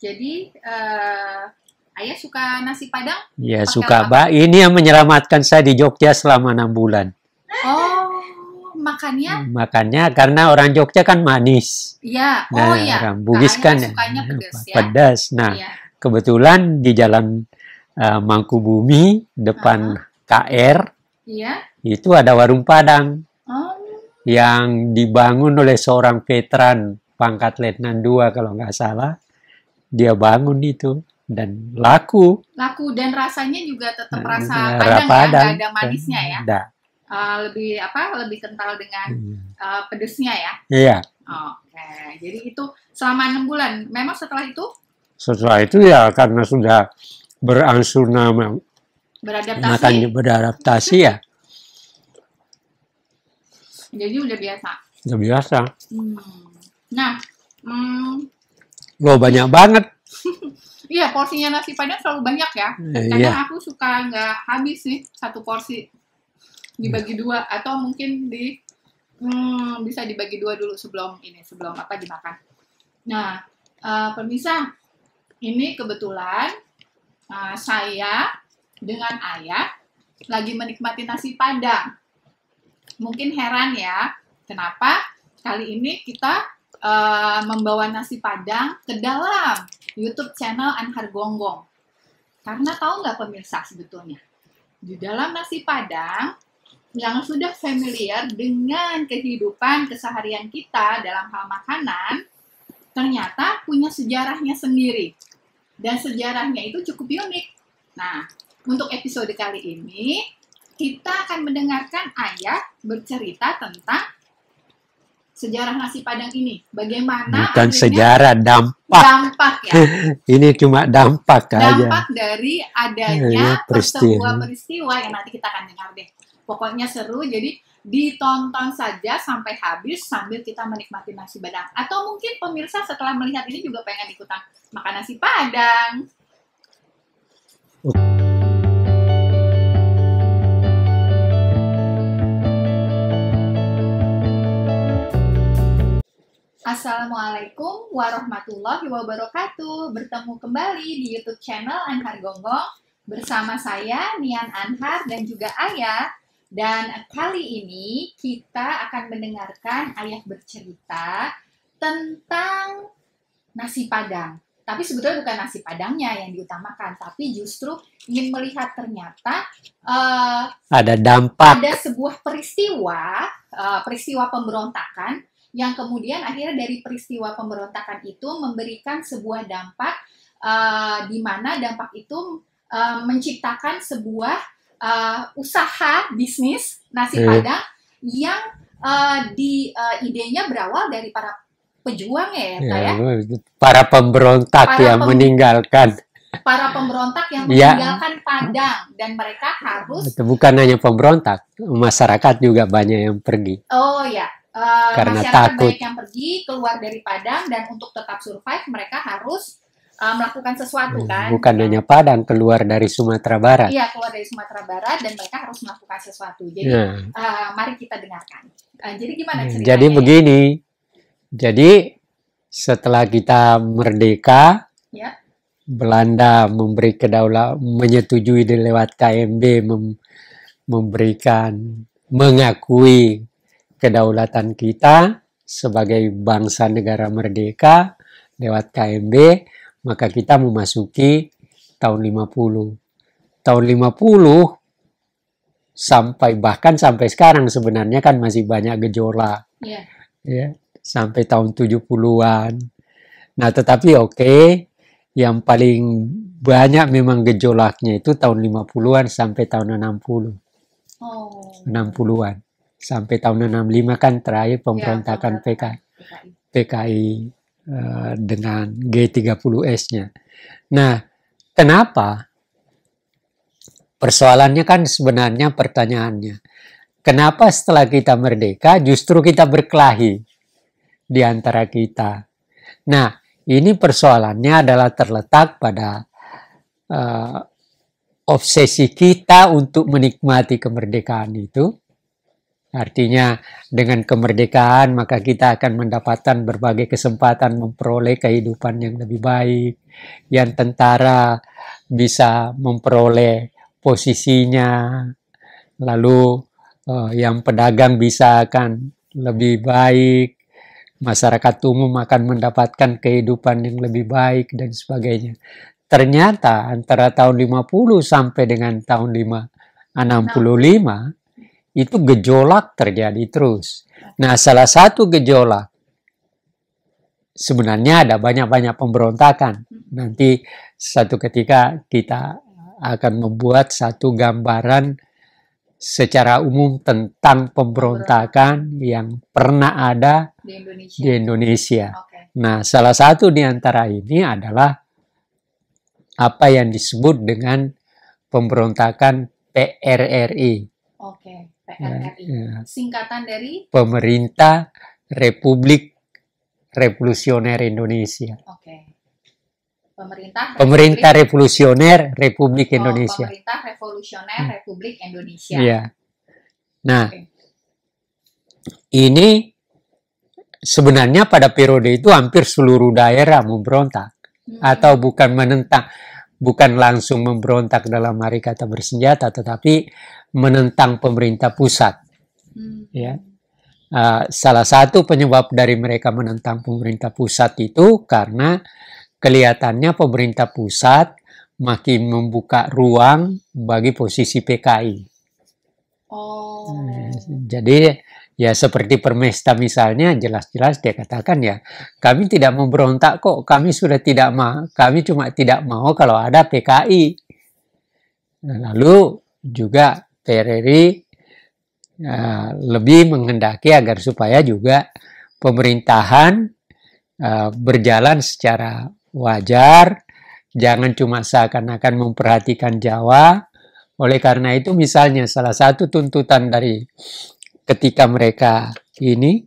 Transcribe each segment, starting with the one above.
Jadi uh, ayah suka nasi padang? Iya suka. Apa? Ini yang menyelamatkan saya di Jogja selama enam bulan. Oh, makannya? Hmm, makannya karena orang Jogja kan manis. Iya. Oh, nah, iya. Orang Bugis kan ya. sukanya nah, pedas. Ya? Pedas. Nah, ya. kebetulan di jalan uh, eh, Mangkubumi depan uh -huh. KR. Iya. Itu ada warung padang. Oh. Yang dibangun oleh seorang veteran pangkat letnan dua kalau nggak salah dia bangun itu dan laku. Laku dan rasanya juga tetap hmm, rasa padang, ya, padang. Ya, ada kan, manisnya ya. Da. Uh, eh, lebih apa? Lebih kental dengan uh, pedesnya ya. Iya. Oke, okay. jadi itu selama enam bulan. Memang setelah itu? Setelah itu ya karena sudah berangsur nama beradaptasi. Makanya beradaptasi ya. jadi udah biasa. Udah biasa. Hmm. Nah, hmm, lo banyak banget. Iya, porsinya nasi padang selalu banyak ya. Eh, Kadang iya. aku suka nggak habis sih satu porsi dibagi hmm. dua atau mungkin di hmm, bisa dibagi dua dulu sebelum ini sebelum apa dimakan. Nah, uh, pemirsa, ini kebetulan uh, saya dengan ayah lagi menikmati nasi padang. Mungkin heran ya, kenapa kali ini kita Eh, membawa nasi padang ke dalam YouTube channel Anhar Gonggong. Karena tahu nggak pemirsa sebetulnya? Di dalam nasi padang yang sudah familiar dengan kehidupan keseharian kita dalam hal makanan, ternyata punya sejarahnya sendiri. Dan sejarahnya itu cukup unik. Nah, untuk episode kali ini, kita akan mendengarkan Ayah bercerita tentang sejarah nasi padang ini bagaimana bukan sejarah dampak dampak ya ini cuma dampak, dampak aja dampak dari adanya ya, iya, peristiwa. peristiwa yang nanti kita akan dengar deh pokoknya seru jadi ditonton saja sampai habis sambil kita menikmati nasi padang atau mungkin pemirsa setelah melihat ini juga pengen ikutan makan nasi padang uh. Assalamualaikum warahmatullahi wabarakatuh. Bertemu kembali di YouTube channel Anhar Gonggong bersama saya Nian Anhar dan juga Ayah. Dan kali ini kita akan mendengarkan Ayah bercerita tentang nasi Padang. Tapi sebetulnya bukan nasi Padangnya yang diutamakan, tapi justru ingin melihat ternyata uh, ada dampak ada sebuah peristiwa uh, peristiwa pemberontakan yang kemudian akhirnya dari peristiwa pemberontakan itu memberikan sebuah dampak uh, di mana dampak itu uh, menciptakan sebuah uh, usaha bisnis nasi hmm. padang yang uh, di uh, idenya berawal dari para pejuang ya, iya, ya, ya? para pemberontak para yang pem meninggalkan para pemberontak yang iya. meninggalkan ya. Padang dan mereka harus itu bukan hanya pemberontak masyarakat juga banyak yang pergi oh ya Uh, Karena masyarakat takut. banyak yang pergi keluar dari Padang dan untuk tetap survive mereka harus uh, melakukan sesuatu hmm, kan. Bukan gitu. hanya Padang keluar dari Sumatera Barat. Iya keluar dari Sumatera Barat dan mereka harus melakukan sesuatu. Jadi nah. uh, mari kita dengarkan. Uh, jadi gimana hmm, ceritanya? Jadi begini. Jadi setelah kita merdeka, ya. Belanda memberi kedaulatan, menyetujui lewat KMB mem, memberikan mengakui kedaulatan kita sebagai bangsa negara merdeka lewat KMB, maka kita memasuki tahun 50. Tahun 50 sampai bahkan sampai sekarang sebenarnya kan masih banyak gejolak. Yeah. Ya, sampai tahun 70-an. Nah, tetapi oke, okay, yang paling banyak memang gejolaknya itu tahun 50-an sampai tahun 60. Oh. 60-an sampai tahun 65 kan terakhir ya, pemberontakan ya, PKI, PKI uh, eh, dengan G30S-nya. Nah, kenapa? Persoalannya kan sebenarnya pertanyaannya. Kenapa setelah kita merdeka justru kita berkelahi di antara kita? Nah, ini persoalannya adalah terletak pada uh, obsesi kita untuk menikmati kemerdekaan itu Artinya dengan kemerdekaan maka kita akan mendapatkan berbagai kesempatan memperoleh kehidupan yang lebih baik. Yang tentara bisa memperoleh posisinya. Lalu eh, yang pedagang bisa akan lebih baik. Masyarakat umum akan mendapatkan kehidupan yang lebih baik dan sebagainya. Ternyata antara tahun 50 sampai dengan tahun 5, 65 itu gejolak terjadi terus. Nah, salah satu gejolak sebenarnya ada banyak-banyak pemberontakan. Nanti satu ketika kita akan membuat satu gambaran secara umum tentang pemberontakan yang pernah ada di Indonesia. Di Indonesia. Okay. Nah, salah satu di antara ini adalah apa yang disebut dengan pemberontakan PRRI. Okay. PRRI. Iya. Singkatan dari Pemerintah Republik Revolusioner Indonesia. Oke. Pemerintah Pemerintah Revolusioner Republik oh, Indonesia. Pemerintah Revolusioner hmm. Republik Indonesia. Iya. Nah, okay. ini sebenarnya pada periode itu hampir seluruh daerah memberontak hmm. atau bukan menentang bukan langsung memberontak dalam hari kata bersenjata, tetapi menentang pemerintah pusat. Hmm. Ya. Uh, salah satu penyebab dari mereka menentang pemerintah pusat itu karena kelihatannya pemerintah pusat makin membuka ruang bagi posisi PKI. Oh. Hmm, jadi ya seperti Permesta misalnya jelas-jelas dia katakan ya kami tidak memberontak kok kami sudah tidak mau kami cuma tidak mau kalau ada PKI. Nah, lalu juga Tereri uh, ya, lebih menghendaki agar supaya juga pemerintahan ya, berjalan secara wajar, jangan cuma seakan-akan memperhatikan Jawa. Oleh karena itu misalnya salah satu tuntutan dari ketika mereka ini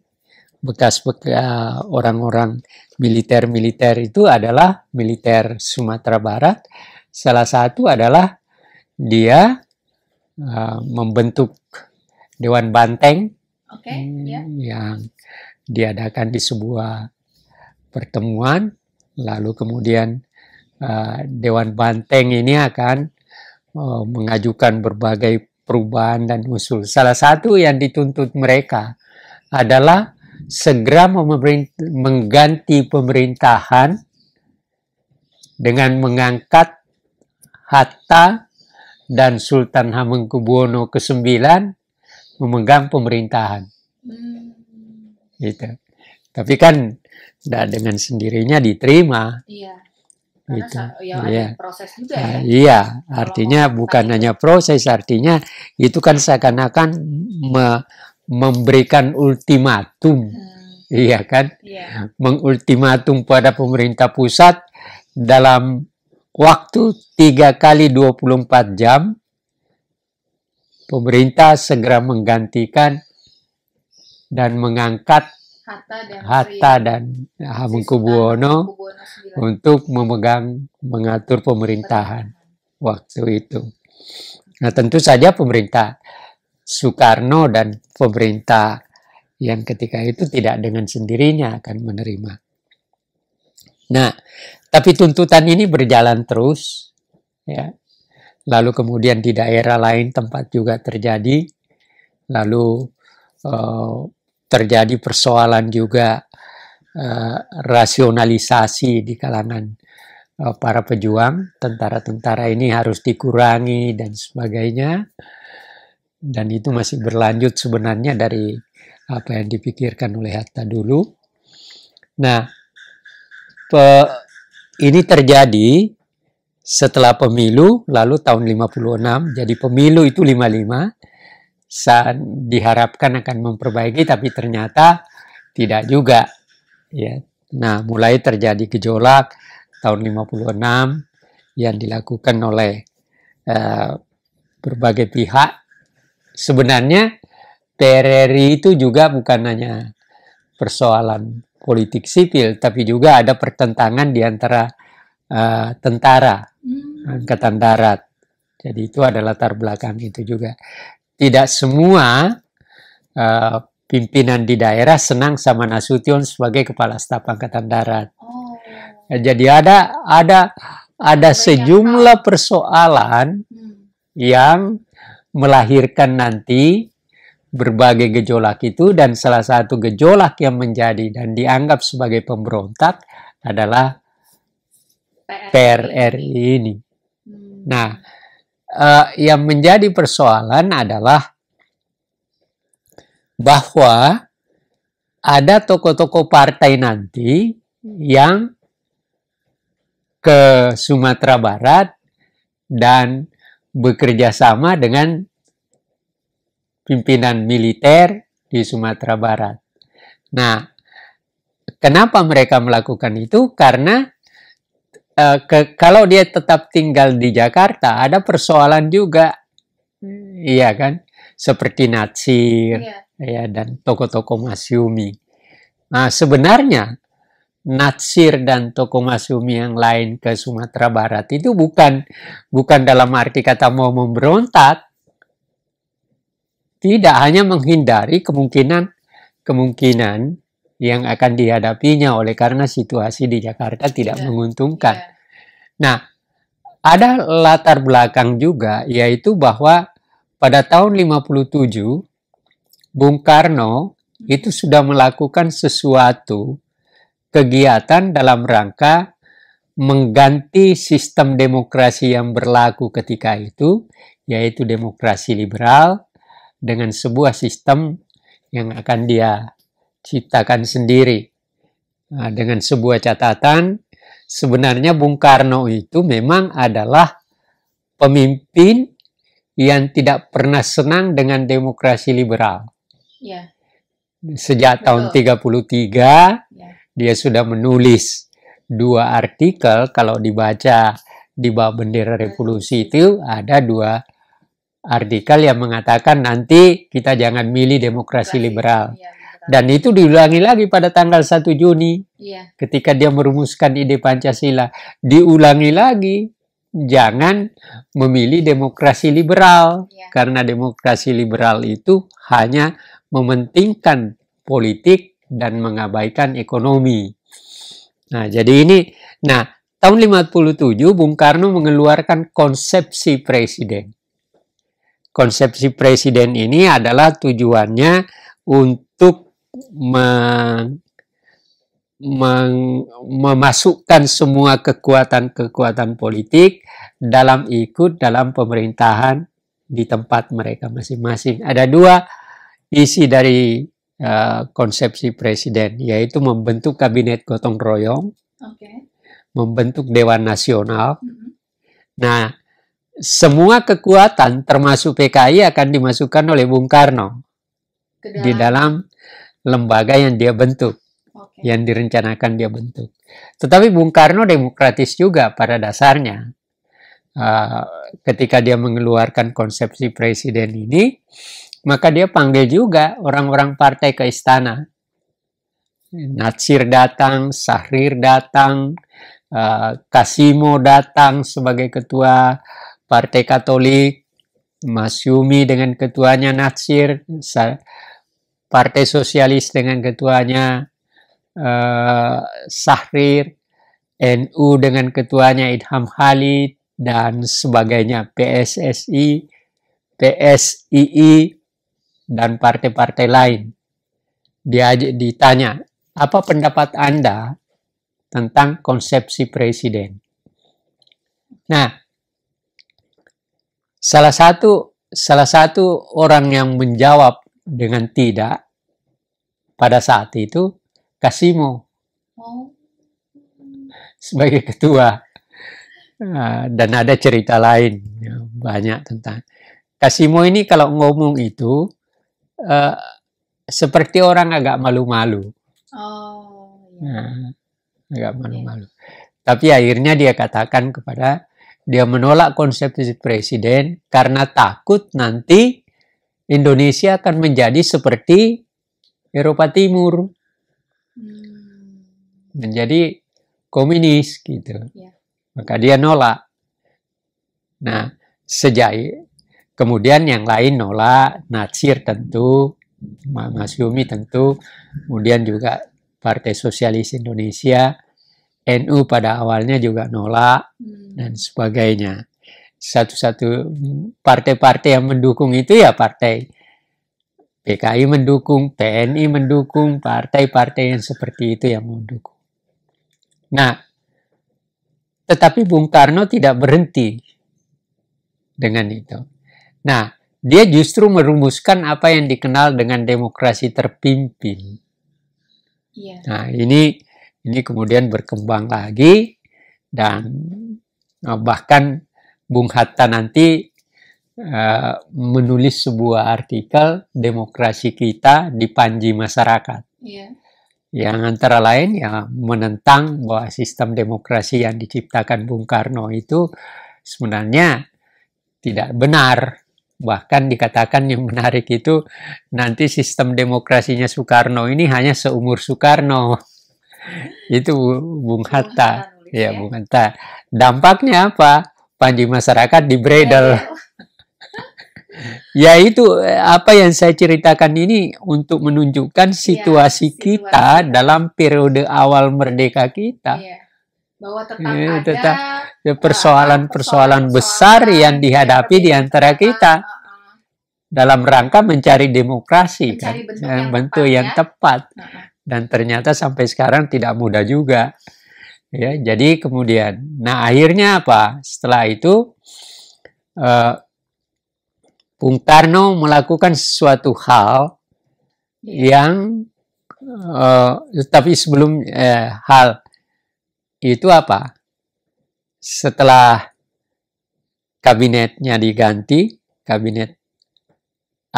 bekas ya, orang-orang militer-militer itu adalah militer Sumatera Barat. Salah satu adalah dia Eh, membentuk Dewan Banteng okay, yeah. yang diadakan di sebuah pertemuan, lalu kemudian uh, Dewan Banteng ini akan uh, mengajukan berbagai perubahan dan usul. Salah satu yang dituntut mereka adalah segera mengganti pemerintahan dengan mengangkat Hatta dan Sultan Hamengkubuwono ke-9 memegang pemerintahan. Hmm. Gitu. Tapi kan tidak dengan sendirinya diterima. Iya. gitu. ya, iya. proses juga ya. Ah, iya, artinya Kalau bukan hanya proses, artinya itu kan seakan-akan me memberikan ultimatum. Hmm. Iya kan? Iya. Mengultimatum pada pemerintah pusat dalam waktu 3 kali 24 jam, pemerintah segera menggantikan dan mengangkat Hatta dan, dan Hamengkubuwono untuk memegang mengatur pemerintahan waktu itu. Nah tentu saja pemerintah Soekarno dan pemerintah yang ketika itu tidak dengan sendirinya akan menerima. Nah, tapi tuntutan ini berjalan terus, ya. Lalu kemudian di daerah lain tempat juga terjadi, lalu uh, terjadi persoalan juga uh, rasionalisasi di kalangan uh, para pejuang, tentara-tentara ini harus dikurangi dan sebagainya. Dan itu masih berlanjut sebenarnya dari apa yang dipikirkan oleh Hatta dulu. Nah, pe ini terjadi setelah pemilu, lalu tahun 56, jadi pemilu itu 55, saat diharapkan akan memperbaiki, tapi ternyata tidak juga. Ya. Nah, mulai terjadi gejolak tahun 56 yang dilakukan oleh uh, berbagai pihak. Sebenarnya PRRI itu juga bukan hanya persoalan politik sipil, tapi juga ada pertentangan di antara uh, tentara, hmm. angkatan darat. Jadi itu ada latar belakang itu juga. Tidak semua uh, pimpinan di daerah senang sama Nasution sebagai kepala staf angkatan darat. Oh. Jadi ada ada ada sejumlah persoalan hmm. yang melahirkan nanti berbagai gejolak itu dan salah satu gejolak yang menjadi dan dianggap sebagai pemberontak adalah PRRI ini. Hmm. Nah, uh, yang menjadi persoalan adalah bahwa ada tokoh-tokoh partai nanti hmm. yang ke Sumatera Barat dan bekerja sama dengan pimpinan militer di Sumatera Barat. Nah, kenapa mereka melakukan itu? Karena uh, ke, kalau dia tetap tinggal di Jakarta, ada persoalan juga, hmm. iya kan? Seperti Natsir yeah. ya dan toko-toko Masyumi. Nah, sebenarnya Natsir dan tokoh Masumi yang lain ke Sumatera Barat itu bukan bukan dalam arti kata mau memberontak, tidak hanya menghindari kemungkinan kemungkinan yang akan dihadapinya oleh karena situasi di Jakarta tidak ya. menguntungkan. Ya. Nah, ada latar belakang juga yaitu bahwa pada tahun 57 Bung Karno hmm. itu sudah melakukan sesuatu kegiatan dalam rangka mengganti sistem demokrasi yang berlaku ketika itu yaitu demokrasi liberal dengan sebuah sistem yang akan dia ciptakan sendiri. Nah, dengan sebuah catatan, sebenarnya Bung Karno itu memang adalah pemimpin yang tidak pernah senang dengan demokrasi liberal. Ya. Sejak Betul. tahun 33, ya. dia sudah menulis dua artikel kalau dibaca di bawah bendera revolusi itu ada dua artikel yang mengatakan nanti kita jangan milih demokrasi liberal. Ya, Dan itu diulangi lagi pada tanggal 1 Juni ya. ketika dia merumuskan ide Pancasila. Diulangi lagi, jangan memilih demokrasi liberal. Ya. Karena demokrasi liberal itu hanya mementingkan politik dan mengabaikan ekonomi. Nah, jadi ini, nah tahun 57 Bung Karno mengeluarkan konsepsi presiden konsepsi presiden ini adalah tujuannya untuk meng, meng, memasukkan semua kekuatan-kekuatan politik dalam ikut dalam pemerintahan di tempat mereka masing-masing. Ada dua isi dari uh, konsepsi presiden, yaitu membentuk kabinet gotong royong, okay. membentuk dewan nasional. Mm -hmm. Nah, semua kekuatan termasuk PKI akan dimasukkan oleh Bung Karno Kedalam. di dalam lembaga yang dia bentuk, yang direncanakan dia bentuk. Tetapi Bung Karno demokratis juga pada dasarnya. Uh, ketika dia mengeluarkan konsepsi presiden ini, maka dia panggil juga orang-orang partai ke istana. Natsir datang, Sahrir datang, uh, Kasimo datang sebagai ketua Partai Katolik, Mas Yumi dengan ketuanya Natsir, Partai Sosialis dengan ketuanya uh, Sahrir, NU dengan ketuanya Idham Khalid, dan sebagainya, PSSI, PSII, dan partai-partai lain. Dia ditanya, apa pendapat Anda tentang konsepsi presiden? Nah, salah satu salah satu orang yang menjawab dengan tidak pada saat itu Kasimo oh. sebagai ketua nah, dan ada cerita lain banyak tentang Kasimo ini kalau ngomong itu uh, seperti orang agak malu-malu oh, iya. nah, agak malu-malu okay. tapi akhirnya dia katakan kepada dia menolak konsep presiden karena takut nanti Indonesia akan menjadi seperti Eropa Timur. Hmm. Menjadi komunis gitu. Ya. Maka dia nolak. Nah, sejak kemudian yang lain nolak, Natsir tentu, Mas Yumi tentu, kemudian juga Partai Sosialis Indonesia NU pada awalnya juga nolak hmm. dan sebagainya. Satu-satu partai-partai yang mendukung itu ya partai PKI mendukung, PNI mendukung, partai-partai yang seperti itu yang mendukung. Nah, tetapi Bung Karno tidak berhenti dengan itu. Nah, dia justru merumuskan apa yang dikenal dengan demokrasi terpimpin. Yeah. Nah, ini ini kemudian berkembang lagi dan eh, bahkan Bung Hatta nanti uh, menulis sebuah artikel demokrasi kita di panji masyarakat yeah. yang antara lain ya menentang bahwa sistem demokrasi yang diciptakan Bung Karno itu sebenarnya tidak benar bahkan dikatakan yang menarik itu nanti sistem demokrasinya Soekarno ini hanya seumur Soekarno itu Bung Hatta. Bung ya, ya Bung Hatta. Dampaknya apa? Panji masyarakat di bredel. Iya. ya itu eh, apa yang saya ceritakan ini untuk menunjukkan iya, situasi, ya, situasi kita ya. dalam periode awal merdeka kita. Ya. Bahwa tetap ya, ada eh, persoalan-persoalan besar yang dihadapi di antara kita. Uh, dalam rangka mencari demokrasi mencari kan bentuk eh, yang, bentuk tepat, yang ya. tepat dan ternyata sampai sekarang tidak mudah juga. Ya, jadi kemudian, nah akhirnya apa? Setelah itu eh, Bung Karno melakukan sesuatu hal yang eh, tapi sebelum eh, hal itu apa? Setelah kabinetnya diganti, kabinet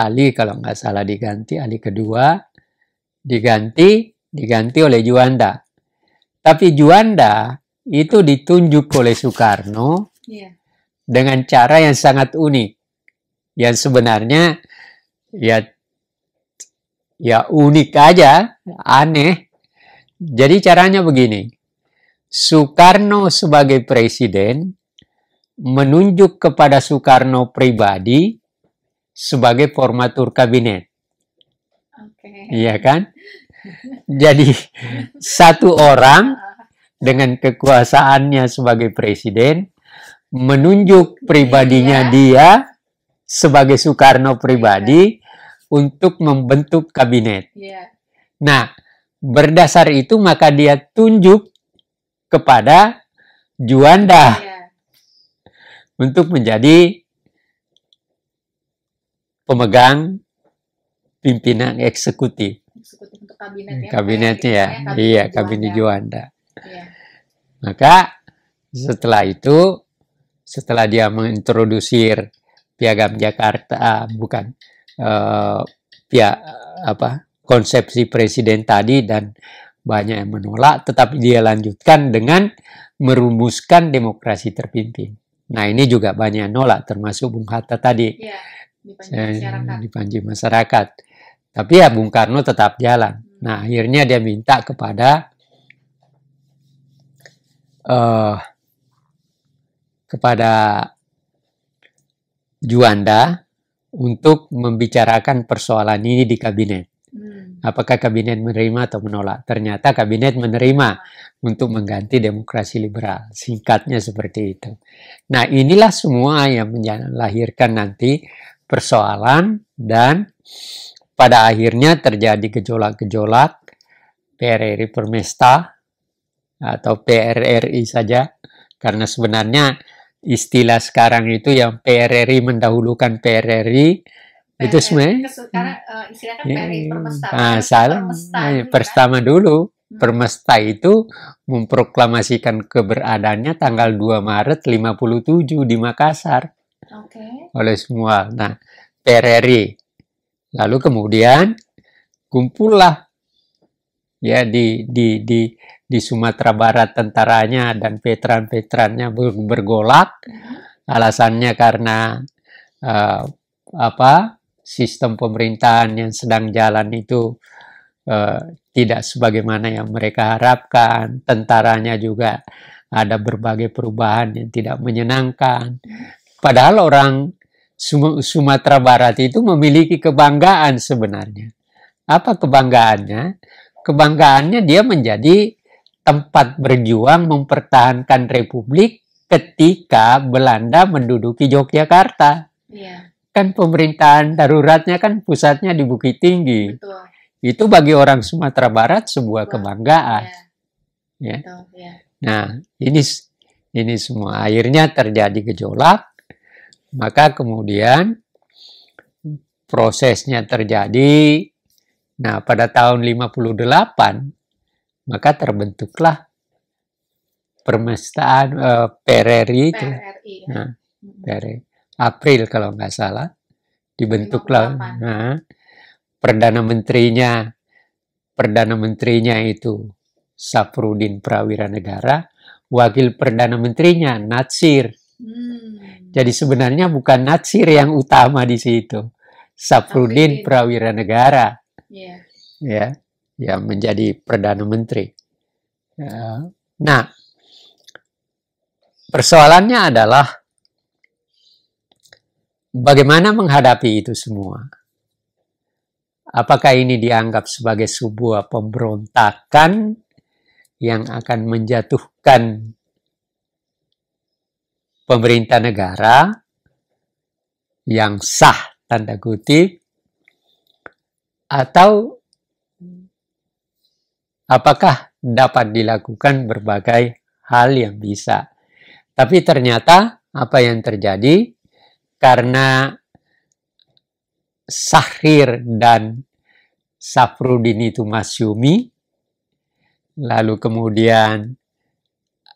Ali kalau nggak salah diganti, Ali kedua, diganti diganti oleh Juanda. Tapi Juanda itu ditunjuk oleh Soekarno yeah. dengan cara yang sangat unik. Yang sebenarnya ya ya unik aja, aneh. Jadi caranya begini. Soekarno sebagai presiden menunjuk kepada Soekarno pribadi sebagai formatur kabinet. Iya kan? Jadi satu orang dengan kekuasaannya sebagai presiden menunjuk iya. pribadinya dia sebagai Soekarno pribadi iya. untuk membentuk kabinet. Iya. Nah, berdasar itu maka dia tunjuk kepada Juanda untuk menjadi pemegang pimpinan eksekutif. kabinet ya, hmm, ya? Kabinetnya ya. Kabinet iya, kabinet Juanda. Iya. Maka setelah itu setelah dia mengintrodusir piagam Jakarta ah, bukan eh, pia apa konsepsi presiden tadi dan banyak yang menolak tetapi dia lanjutkan dengan merumuskan demokrasi terpimpin. Nah, ini juga banyak yang nolak termasuk Bung Hatta tadi. Iya. di masyarakat. Di masyarakat tapi ya Bung Karno tetap jalan. Nah akhirnya dia minta kepada uh, kepada Juanda untuk membicarakan persoalan ini di kabinet. Hmm. Apakah kabinet menerima atau menolak? Ternyata kabinet menerima untuk mengganti demokrasi liberal. Singkatnya seperti itu. Nah, inilah semua yang melahirkan nanti persoalan dan pada akhirnya terjadi gejolak-gejolak PRRI Permesta atau PRRI saja karena sebenarnya istilah sekarang itu yang PRRI mendahulukan PRRI PRRI itu sebenarnya karena uh, kan PRRI Permesta. Nah, salah. Permesta, eh, dulu, pertama kan? dulu hmm. Permesta itu memproklamasikan keberadaannya tanggal 2 Maret 57 di Makassar. Okay. Oleh semua. Nah, PRRI Lalu kemudian kumpullah ya di di di di Sumatera Barat tentaranya dan veteran-veterannya bergolak. Hmm. Alasannya karena uh, apa? Sistem pemerintahan yang sedang jalan itu uh, tidak sebagaimana yang mereka harapkan. Tentaranya juga ada berbagai perubahan yang tidak menyenangkan. Hmm. Padahal orang Sumatera Barat itu memiliki kebanggaan sebenarnya. Apa kebanggaannya? Kebanggaannya dia menjadi tempat berjuang mempertahankan Republik ketika Belanda menduduki Yogyakarta. Iya. Kan pemerintahan daruratnya kan pusatnya di Bukit Tinggi. Betul. Itu bagi orang Sumatera Barat sebuah Betul. kebanggaan. Ya. ya. Betul, ya. Nah, ini ini semua akhirnya terjadi gejolak maka kemudian prosesnya terjadi. Nah, pada tahun 58 maka terbentuklah permestaan uh, eh, PRRI itu. Nah, April kalau nggak salah dibentuklah. Nah, perdana menterinya perdana menterinya itu Saprudin Prawiranegara, wakil perdana menterinya Natsir. Hmm. Jadi sebenarnya bukan natsir yang utama di situ. Saprudin Prawira Negara. Yeah. Ya, yang menjadi Perdana Menteri. Ya. Nah, persoalannya adalah bagaimana menghadapi itu semua. Apakah ini dianggap sebagai sebuah pemberontakan yang akan menjatuhkan pemerintah negara yang sah tanda kutip atau apakah dapat dilakukan berbagai hal yang bisa. Tapi ternyata apa yang terjadi karena sahir dan Safrudin itu masyumi, lalu kemudian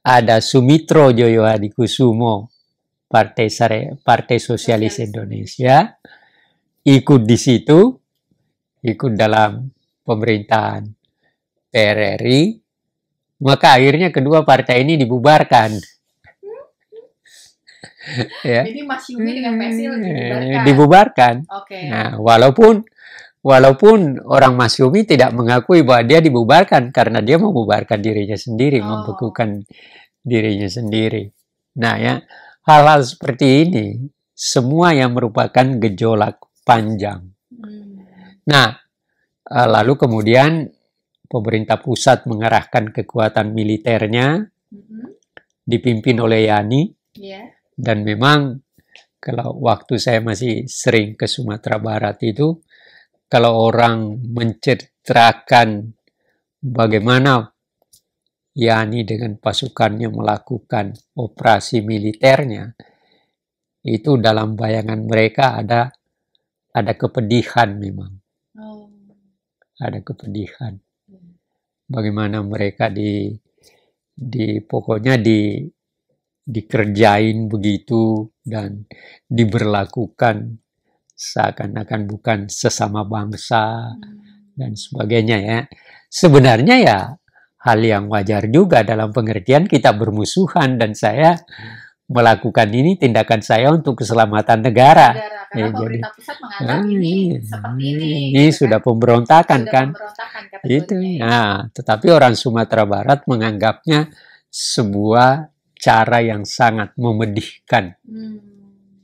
ada Sumitro Joyo Hadi Kusumo Partai Sare, Partai Sosialis Indonesia ikut di situ ikut dalam pemerintahan PRRI maka akhirnya kedua partai ini dibubarkan ya. Jadi Mas Yumi dengan dibubarkan. dibubarkan. Okay. Nah, walaupun Walaupun orang Masyumi tidak mengakui bahwa dia dibubarkan karena dia membubarkan dirinya sendiri, oh. membekukan dirinya sendiri. Nah ya, hal-hal seperti ini semua yang merupakan gejolak panjang. Hmm. Nah, eh, lalu kemudian pemerintah pusat mengerahkan kekuatan militernya hmm. dipimpin oleh Yani. Yeah. Dan memang kalau waktu saya masih sering ke Sumatera Barat itu kalau orang menceritakan bagaimana Yani dengan pasukannya melakukan operasi militernya, itu dalam bayangan mereka ada ada kepedihan memang. Oh. Ada kepedihan. Hmm. Bagaimana mereka di di pokoknya di dikerjain begitu dan diberlakukan seakan-akan bukan sesama bangsa hmm. dan sebagainya ya. Sebenarnya ya hal yang wajar juga dalam pengertian kita bermusuhan dan saya melakukan ini tindakan saya untuk keselamatan negara. negara ya, jadi pusat menganggap ini ah, iya. ini. Ini gitu kan? sudah kan? pemberontakan sudah kan? Pemberontakan, itu. Ya. Nah, tetapi orang Sumatera Barat menganggapnya sebuah cara yang sangat memedihkan. Hmm.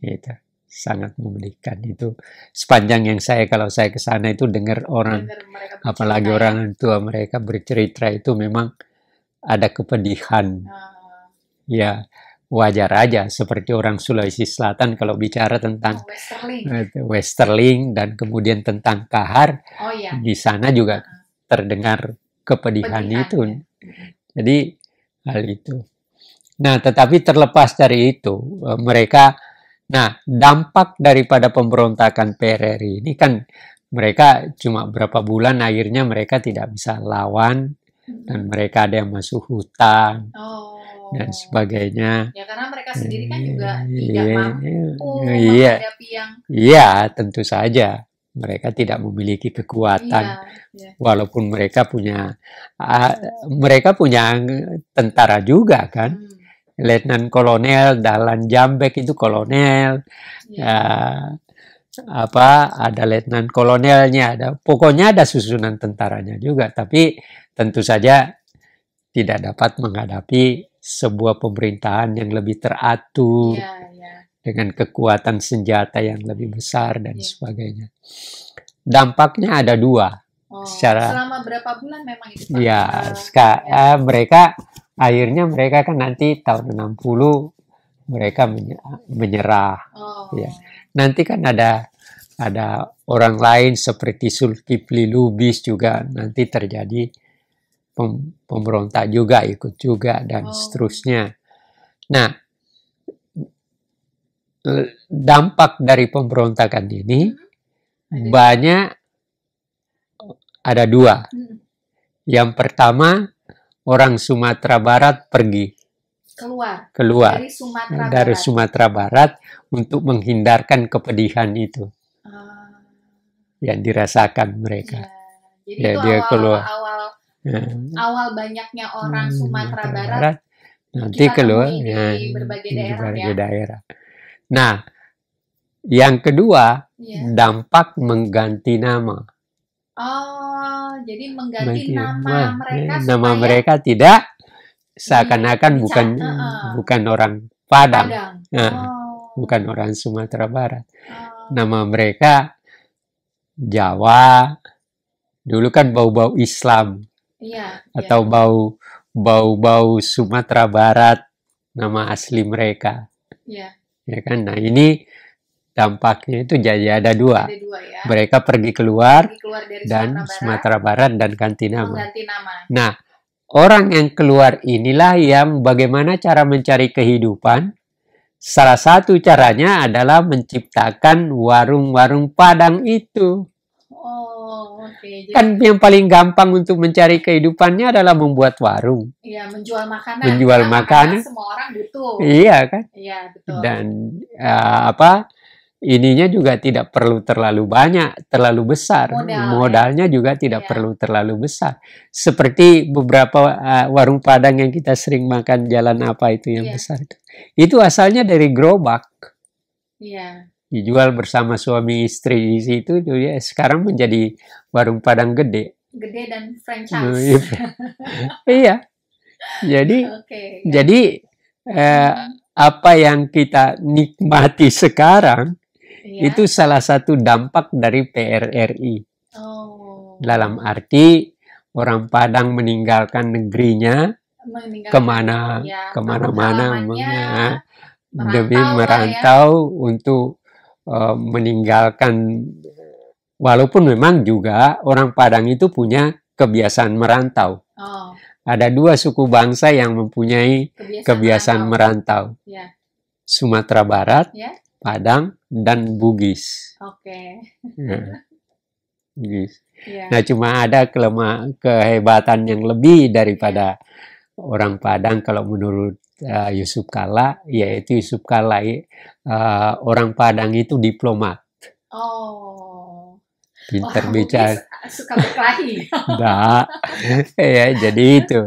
Gitu sangat memberikan itu sepanjang yang saya kalau saya ke sana itu dengar orang dengar apalagi orang tua mereka bercerita itu memang ada kepedihan uh. ya wajar aja seperti orang Sulawesi Selatan kalau bicara tentang oh, Westerling. Westerling dan kemudian tentang Kahar oh, iya. di sana juga ah. terdengar kepedihan, kepedihan itu ya. Mm-hmm. jadi hal itu nah tetapi terlepas dari itu eh, mereka Nah, dampak daripada pemberontakan PRRI ini kan mereka cuma berapa bulan akhirnya mereka tidak bisa lawan hmm. dan mereka ada yang masuk hutan oh. dan sebagainya. Ya karena mereka sendiri kan juga yeah, tidak iya. mampu yeah, menghadapi yang. Iya tentu saja mereka tidak memiliki kekuatan yeah, yeah. walaupun mereka punya uh, mereka punya tentara juga kan. Hmm letnan kolonel Dalan jambek itu kolonel iya. ya. uh, apa ada letnan kolonelnya ada pokoknya ada susunan tentaranya juga tapi tentu saja tidak dapat menghadapi sebuah pemerintahan yang lebih teratur ya, ya. dengan kekuatan senjata yang lebih besar dan ya. sebagainya dampaknya ada dua oh, secara selama berapa bulan memang itu ya, ska, ya. mereka akhirnya mereka kan nanti tahun 60 mereka menyerah oh. ya nanti kan ada ada orang lain seperti Sulkipli Lubis juga nanti terjadi pem, pemberontak juga ikut juga dan oh. seterusnya nah dampak dari pemberontakan ini hmm. banyak ada dua hmm. yang pertama orang Sumatera Barat pergi keluar keluar dari Sumatera, dari Barat. Sumatera Barat untuk menghindarkan kepedihan itu uh, yang dirasakan mereka. Ya, jadi ya, itu dia awal, keluar. awal ya. awal banyaknya orang hmm, Sumatera Barat, Barat nanti keluar di, ya, di berbagai daerah. Di berbagai ya. daerah. Nah, yang kedua ya. dampak mengganti nama. Oh, jadi mengganti Bagi, nama mereka eh, nama mereka tidak iya, seakan-akan bukan uh, bukan orang Padang. Padang. Nah, oh. bukan orang Sumatera Barat. Oh. Nama mereka Jawa. Dulu kan bau-bau Islam. Yeah, iya. atau yeah. bau bau-bau Sumatera Barat nama asli mereka. Yeah. Ya kan? Nah, ini dampaknya itu jadi ada dua. Ada dua ya. Mereka pergi keluar, pergi keluar dari dan Sumatera Barat, Barat dan ganti nama. Nah, orang yang keluar inilah yang bagaimana cara mencari kehidupan. Salah satu caranya adalah menciptakan warung-warung Padang itu. Oh, okay. Jadi, kan yang paling gampang untuk mencari kehidupannya adalah membuat warung. Iya, menjual makanan. Menjual makanan. makanan. Semua orang butuh. Iya kan? Iya betul. Dan uh, apa? ininya juga tidak perlu terlalu banyak, terlalu besar. Modal, ya. Modalnya ya? juga tidak ya. perlu terlalu besar. Seperti beberapa uh, warung Padang yang kita sering makan jalan apa itu yang ya. besar itu. Itu asalnya dari gerobak. Iya. Dijual bersama suami istri di situ itu ya sekarang menjadi warung Padang gede. Gede dan franchise. Oh, iya. iya. Jadi okay, jadi eh, mm-hmm. apa yang kita nikmati sekarang ya. Itu salah satu dampak dari PRRI. Oh. Dalam arti orang Padang meninggalkan negerinya kemana ya, kemana-mana demi merantau ya. untuk uh, meninggalkan walaupun memang juga orang Padang itu punya kebiasaan merantau. Oh. Ada dua suku bangsa yang mempunyai kebiasaan, kebiasaan merantau. merantau. Ya. Sumatera Barat ya. Padang dan Bugis. Oke. Okay. Bugis. Yeah. Nah, cuma ada kelemah kehebatan yang lebih daripada yeah. orang Padang kalau menurut uh, Yusuf Kala, yaitu Yusuf Kala uh, eh, orang Padang itu diplomat. Oh. Pinter bicara. Suka berkelahi. Enggak. ya, jadi itu.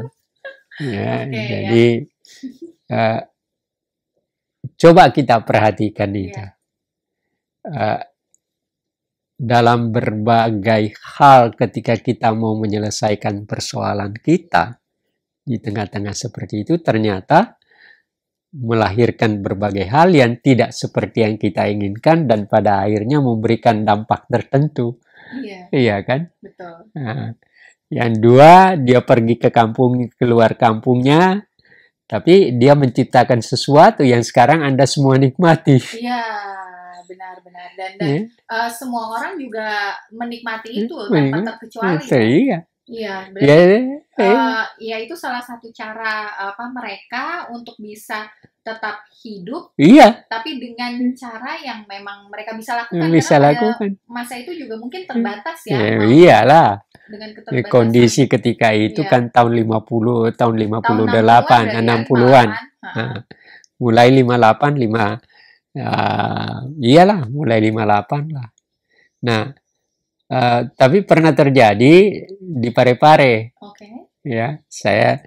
Ya, okay, jadi Yeah. Ya. Uh, coba kita perhatikan iya. itu. Yeah. Uh, dalam berbagai hal ketika kita mau menyelesaikan persoalan kita di tengah-tengah seperti itu ternyata melahirkan berbagai hal yang tidak seperti yang kita inginkan dan pada akhirnya memberikan dampak tertentu. Iya, iya kan? Betul. Nah, yang dua dia pergi ke kampung keluar kampungnya tapi dia menciptakan sesuatu yang sekarang Anda semua nikmati. Iya, benar-benar. Dan, dan yeah. Iya. uh, semua orang juga menikmati hmm, itu tanpa terkecuali. Iya. Iya, yeah, yeah. uh, ya itu salah satu cara apa mereka untuk bisa tetap hidup. Iya. Tapi dengan hmm. cara yang memang mereka bisa lakukan. Bisa lakukan. Masa itu juga mungkin hmm. terbatas ya. ya iya, lah dengan ya, keterbatasan. Kondisi ketika itu ya. kan tahun 50, tahun 58, tahun 60-an. 60 ya, Nah, mulai 58, 5 uh, iyalah mulai 58 lah. Nah, uh, tapi pernah terjadi di Parepare. Oke. Okay. Ya, saya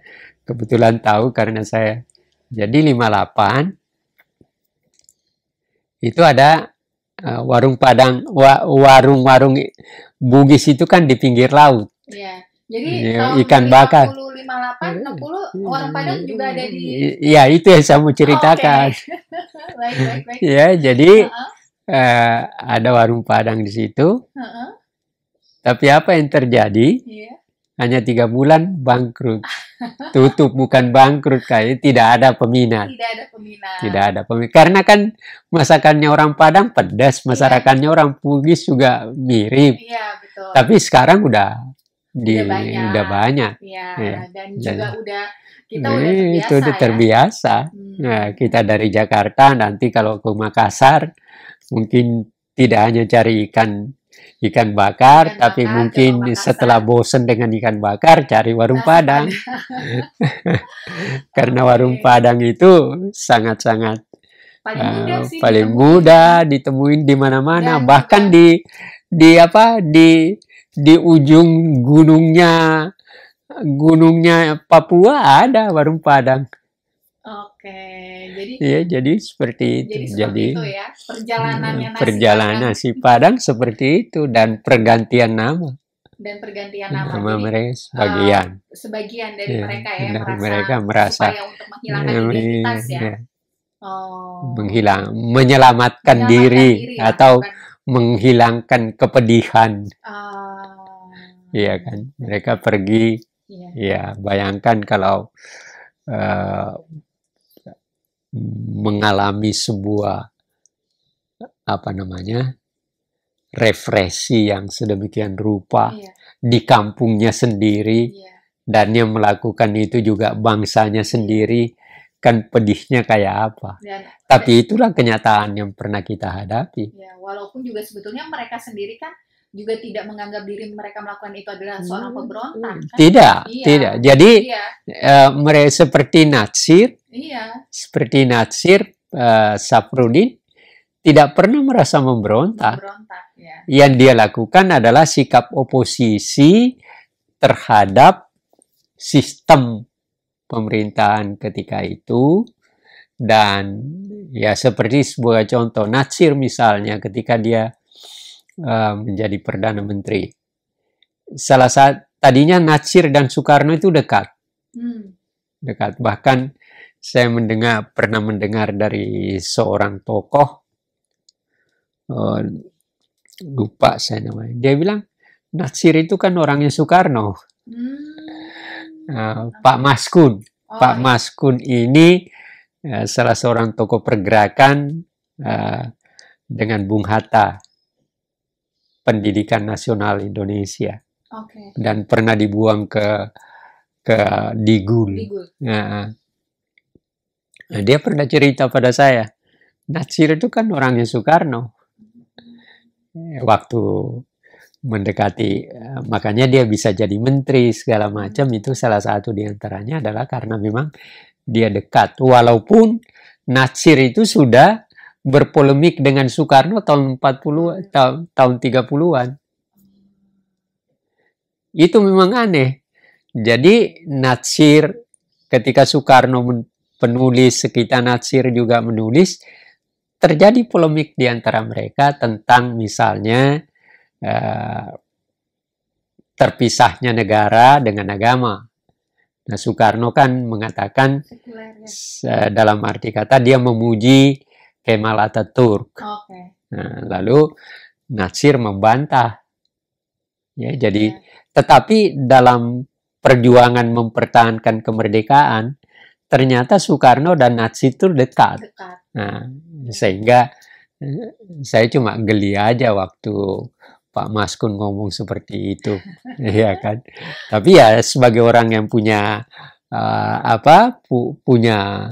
kebetulan tahu karena saya jadi 58 itu ada Eh, warung Padang, warung-warung Bugis itu kan di pinggir laut. Iya. Jadi ya, tahun ikan bakar. 58, 60 Warung Padang juga ada di Ya itu yang saya mau ceritakan. Okay. baik, baik, baik. Ya, jadi uh -huh. uh, ada warung Padang di situ. Uh -huh. Tapi apa yang terjadi? Yeah. Hanya tiga bulan bangkrut. tutup bukan bangkrut kayak tidak ada peminat tidak ada peminat tidak ada peminat karena kan masakannya orang Padang pedas iya. masyarakatnya orang Bugis juga mirip iya, betul. tapi sekarang udah di udah banyak, udah banyak. Ya, ya. dan juga udah kita udah terbiasa itu udah ya. terbiasa ya? nah, kita dari Jakarta nanti kalau ke Makassar mungkin tidak hanya cari ikan ikan bakar, ikan tapi bakar mungkin setelah bosen dengan ikan bakar cari warung Nasi Padang. Karena okay. warung Padang itu sangat-sangat paling eh, mudah, uh, ditemuin. mudah ditemuin di mana-mana, nah, bahkan iya. di di apa di di ujung gunungnya gunungnya Papua ada warung Padang. Oke, jadi Iya, jadi seperti itu. Jadi, seperti jadi itu ya. Perjalanannya hmm, nasi perjalanan kan? si Padang seperti itu dan pergantian nama. Dan pergantian nama. Nama jadi, mereka eh, sebagian. Uh, sebagian dari ya, mereka ya dari merasa, mereka merasa supaya untuk menghilangkan ya, identitas ya. ya. Oh. Menghilang, menyelamatkan, menyelamatkan diri, diri ya, atau bukan. menghilangkan kepedihan. Uh. Iya kan? Mereka pergi. Iya. Ya, bayangkan kalau uh, mengalami sebuah apa namanya refresi yang sedemikian rupa iya. di kampungnya sendiri iya. dan yang melakukan itu juga bangsanya iya. sendiri kan pedihnya kayak apa. Dan, Tapi itulah kenyataan yang pernah kita hadapi. Ya, walaupun juga sebetulnya mereka sendiri kan juga tidak menganggap diri mereka melakukan itu adalah seorang hmm. pemberontak. Kan? Tidak, iya. tidak. Jadi iya. uh, eh, mereka seperti Natsir Iya. Seperti Natsir uh, eh, Safrudin tidak pernah merasa memberontak. memberontak ya. Yang dia lakukan adalah sikap oposisi terhadap sistem pemerintahan ketika itu dan ya seperti sebuah contoh Natsir misalnya ketika dia uh, menjadi perdana menteri salah satu tadinya Natsir dan Soekarno itu dekat hmm. dekat bahkan saya mendengar pernah mendengar dari seorang tokoh uh, lupa saya namanya dia bilang Naksir itu kan orangnya Soekarno hmm. uh, Pak Maskun oh, Pak iya. Maskun ini eh, salah seorang tokoh pergerakan dengan Bung Hatta Pendidikan Nasional Indonesia okay. dan pernah dibuang ke ke Digul, Digul. Uh, Nah, dia pernah cerita pada saya, Natsir itu kan orangnya Soekarno. Eh, waktu mendekati, eh, makanya dia bisa jadi menteri segala macam itu salah satu diantaranya adalah karena memang dia dekat. Walaupun Natsir itu sudah berpolemik dengan Soekarno tahun 40 tahun, tahun 30-an. Itu memang aneh. Jadi Natsir ketika Soekarno penulis sekitar Natsir juga menulis, terjadi polemik di antara mereka tentang misalnya eh, terpisahnya negara dengan agama. Nah, Soekarno kan mengatakan dalam arti kata dia memuji Kemal Ataturk. Okay. Nah, lalu Natsir membantah. Ya, jadi yeah. tetapi dalam perjuangan mempertahankan kemerdekaan, ternyata Soekarno dan Nazi itu dekat. Nah, sehingga eh, saya cuma geli aja waktu Pak Maskun ngomong seperti itu, ya kan. Tapi ya sebagai orang yang punya uh, apa pu punya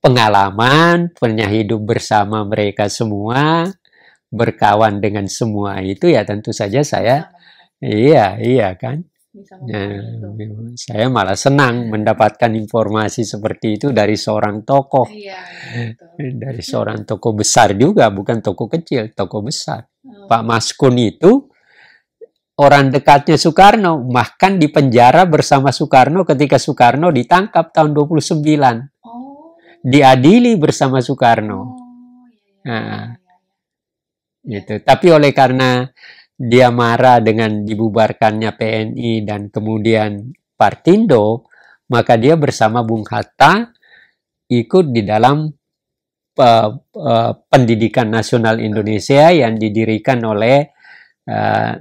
pengalaman, punya hidup bersama mereka semua, berkawan dengan semua itu ya tentu saja saya, iya iya kan. Ya, gitu. ya, Saya malah senang mendapatkan informasi seperti itu dari seorang tokoh. ya, Dari seorang tokoh besar juga, bukan tokoh kecil, tokoh besar. Oh. Pak Maskun itu orang dekatnya Soekarno, bahkan di penjara bersama Soekarno ketika Soekarno ditangkap tahun 29. Oh. Diadili bersama Soekarno. Oh, iya, iya, Nah, ya. itu. Gitu. Tapi oleh karena dia marah dengan dibubarkannya PNI dan kemudian Partindo, maka dia bersama Bung Hatta ikut di dalam uh, uh, pendidikan nasional Indonesia yang didirikan oleh uh,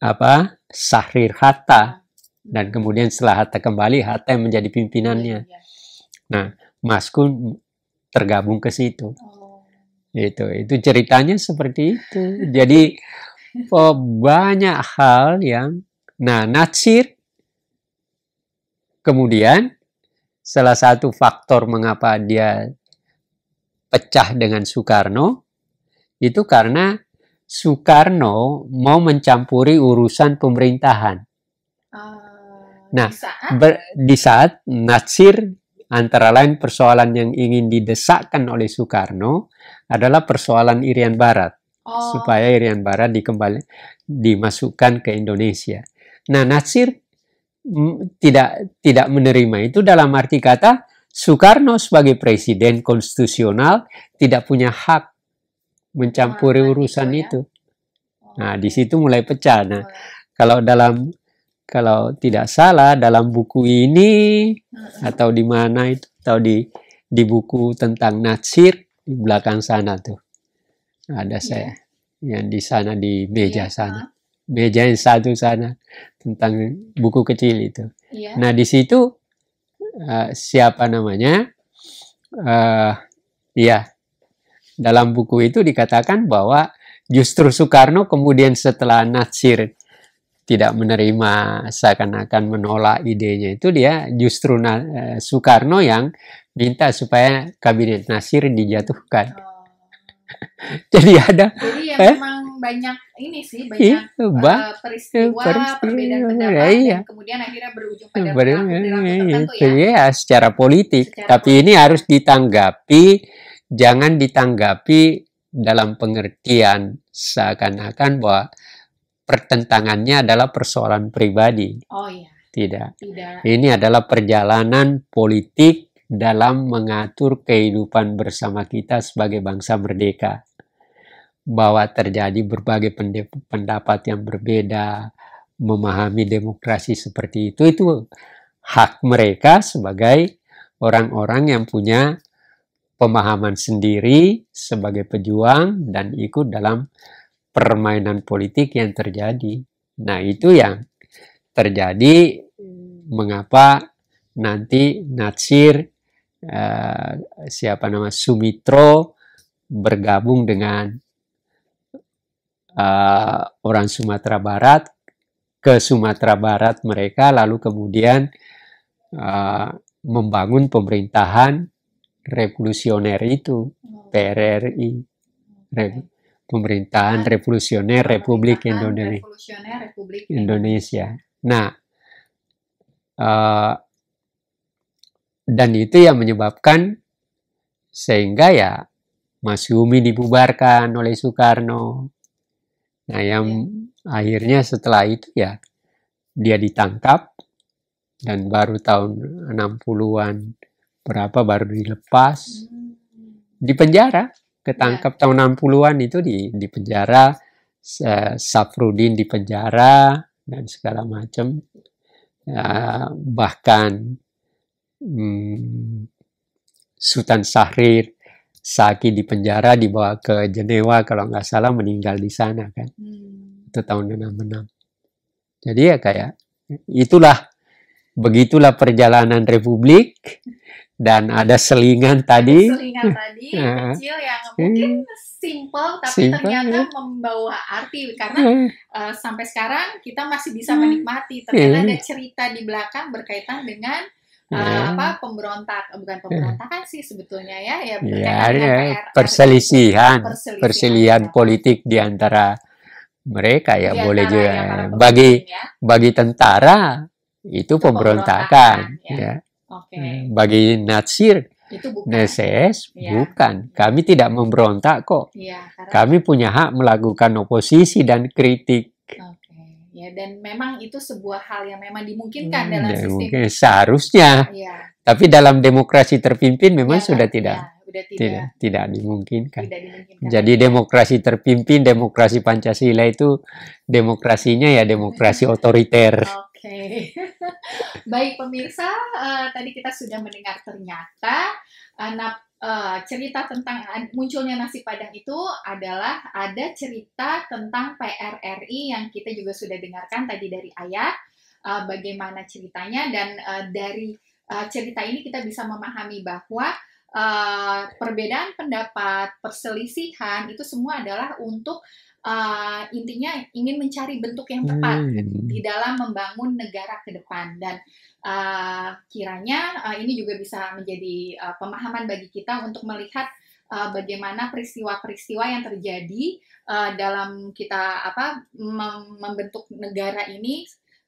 apa Sahrir Hatta dan kemudian setelah Hatta kembali Hatta yang menjadi pimpinannya. Iya, iya. Nah, Maskun tergabung ke situ. Oh. Itu itu ceritanya seperti itu. Jadi oh, banyak hal yang nah natsir kemudian salah satu faktor mengapa dia pecah dengan Soekarno itu karena Soekarno mau mencampuri urusan pemerintahan. Ah, nah, ber, di saat Natsir antara lain persoalan yang ingin didesakkan oleh Soekarno adalah persoalan Irian Barat. Oh. Supaya Irian Barat dikembali dimasukkan ke Indonesia. Nah, Nasir tidak tidak menerima itu dalam arti kata Soekarno sebagai presiden konstitusional tidak punya hak mencampuri urusan gitu ya? itu. Oh. Nah, di situ mulai pecah. Nah, kalau dalam kalau tidak salah dalam buku ini atau di mana itu atau di di buku tentang Natsir di belakang sana tuh ada iya. saya yeah. yang di sana di meja yeah. sana meja yang satu sana tentang buku kecil itu yeah. nah di situ uh, siapa namanya uh, ya dalam buku itu dikatakan bahwa justru Soekarno kemudian setelah Natsir tidak menerima seakan-akan menolak idenya itu dia justru na, eh, Soekarno yang minta supaya kabinet Nasir dijatuhkan. Oh. Jadi ada. Jadi ya eh? memang banyak ini sih banyak iya, bah, eh, peristiwa, eh, peristiwa perbedaan pendapat iya, iya. kemudian akhirnya berujung pada Badan, ya. iya, itu, ya. ya secara politik. Secara Tapi politik. ini harus ditanggapi, jangan ditanggapi dalam pengertian seakan-akan bahwa pertentangannya adalah persoalan pribadi. Oh iya. Tidak. Tidak. Ini adalah perjalanan politik dalam mengatur kehidupan bersama kita sebagai bangsa merdeka. Bahwa terjadi berbagai pendapat yang berbeda, memahami demokrasi seperti itu, itu hak mereka sebagai orang-orang yang punya pemahaman sendiri sebagai pejuang dan ikut dalam permainan politik yang terjadi. Nah, itu yang terjadi hmm. mengapa nanti Natsir eh, siapa nama Sumitro bergabung dengan eh, orang Sumatera Barat ke Sumatera Barat mereka lalu kemudian eh, membangun pemerintahan revolusioner itu oh. PRRI. Pemerintahan Revolusioner Republik Indonesia. Indonesia. Nah, uh, dan itu yang menyebabkan sehingga ya Mas Yumi dibubarkan oleh Soekarno. Nah, yang ya. akhirnya setelah itu ya dia ditangkap dan baru tahun 60-an berapa baru dilepas hmm. di penjara ketangkap yeah. tahun 60-an itu di di penjara Safrudin di penjara dan segala macam uh, ya, bahkan um, Sultan Sahrir Saki di penjara dibawa ke Jenewa kalau nggak salah meninggal di sana kan hmm. itu tahun 66 jadi ya kayak itulah Begitulah perjalanan republik dan ada selingan tadi. selingan tadi ah. kecil yang mungkin simple tapi simple, ternyata ya. membawa arti karena uh, sampai sekarang kita masih bisa hmm. menikmati. Ternyata hmm. ada cerita di belakang berkaitan dengan Uh, apa pemberontak bukan pemberontakan sih sebetulnya ya ya, iya, ya, ya perselisihan perselisihan, perselisihan ya. politik di antara mereka ya di boleh juga ya, bagi ya. bagi tentara itu, pemberontakan, ya. ya. Okay. Hmm, bagi Natsir bukan. Neses ya. bukan. Kami tidak memberontak kok. Ya, karena... Kami punya hak melakukan oposisi dan kritik. Okay. Ya, dan memang itu sebuah hal yang memang dimungkinkan hmm, dalam ya, sistem. Mungkin, seharusnya. Ya. Tapi dalam demokrasi terpimpin memang ya, sudah kan? tidak. Ya. tidak, tidak tidak dimungkinkan. Tidak dimungkinkan. Jadi demokrasi terpimpin, demokrasi Pancasila itu demokrasinya ya demokrasi otoriter. okay okay. baik pemirsa, uh, tadi kita sudah mendengar ternyata anak eh, uh, eh, cerita tentang munculnya nasi padang itu adalah ada cerita tentang PRRI yang kita juga sudah dengarkan tadi dari ayah uh, bagaimana ceritanya dan uh, dari uh, cerita ini kita bisa memahami bahwa uh, perbedaan pendapat, perselisihan itu semua adalah untuk uh, intinya ingin mencari bentuk yang tepat hmm. di dalam membangun negara ke depan dan uh, kiranya uh, ini juga bisa menjadi uh, pemahaman bagi kita untuk melihat uh, bagaimana peristiwa-peristiwa yang terjadi uh, dalam kita apa membentuk negara ini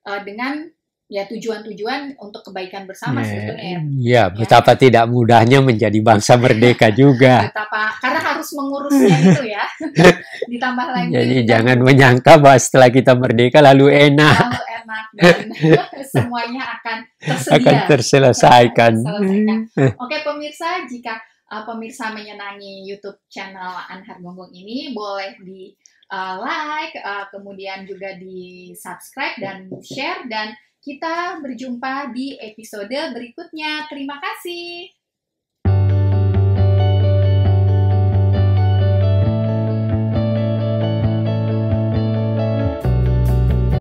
uh, dengan ya tujuan-tujuan untuk kebaikan bersama yeah. sebetulnya. Iya, ya, betapa tidak mudahnya menjadi bangsa merdeka juga. betapa karena harus mengurusnya itu ya. Ditambah lagi. Jadi kita, jangan menyangka bahwa setelah kita merdeka lalu enak. Lalu enak dan semuanya akan tersedia. Akan terselesaikan. Oke pemirsa, jika uh, pemirsa menyenangi YouTube channel Anhar Gonggong ini boleh di uh, like, uh, kemudian juga di subscribe dan share dan kita berjumpa di episode berikutnya. Terima kasih.